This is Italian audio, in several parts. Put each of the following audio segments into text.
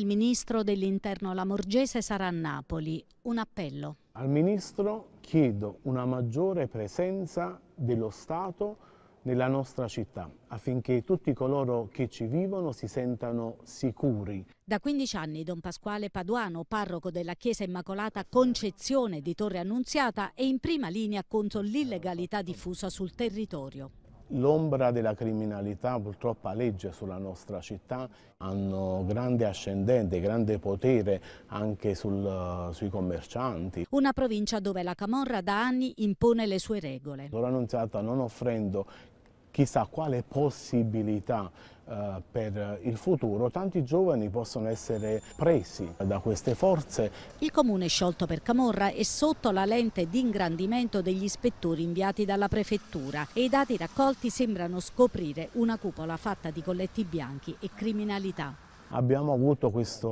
il ministro dell'interno Lamorgese sarà a Napoli. Un appello. Al ministro chiedo una maggiore presenza dello Stato nella nostra città affinché tutti coloro che ci vivono si sentano sicuri. Da 15 anni Don Pasquale Paduano, parroco della Chiesa Immacolata Concezione di Torre Annunziata, è in prima linea contro l'illegalità diffusa sul territorio. L'ombra della criminalità purtroppo legge sulla nostra città, hanno grande ascendente, grande potere anche sul, eh, sui commercianti. Una provincia dove la Camorra da anni impone le sue regole. L'ho annunciata non offrendo chissà quale possibilità eh, per il futuro, tanti giovani possono essere presi da queste forze. Il comune sciolto per Camorra è sotto la lente di ingrandimento degli ispettori inviati dalla prefettura e i dati raccolti sembrano scoprire una cupola fatta di colletti bianchi e criminalità. Abbiamo avuto questo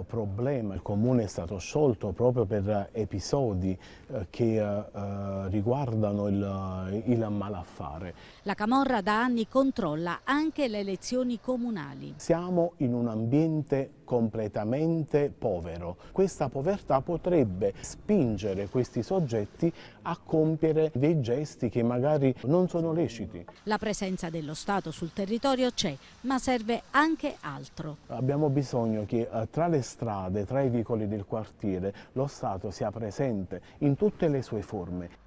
uh, problema, il comune è stato sciolto proprio per episodi uh, che uh, riguardano il, il malaffare. La Camorra da anni controlla anche le elezioni comunali. Siamo in un ambiente completamente povero. Questa povertà potrebbe spingere questi soggetti a compiere dei gesti che magari non sono leciti. La presenza dello Stato sul territorio c'è, ma serve anche altro loro? Abbiamo bisogno che eh, tra le strade, tra i vicoli del quartiere, lo Stato sia presente in tutte le sue forme.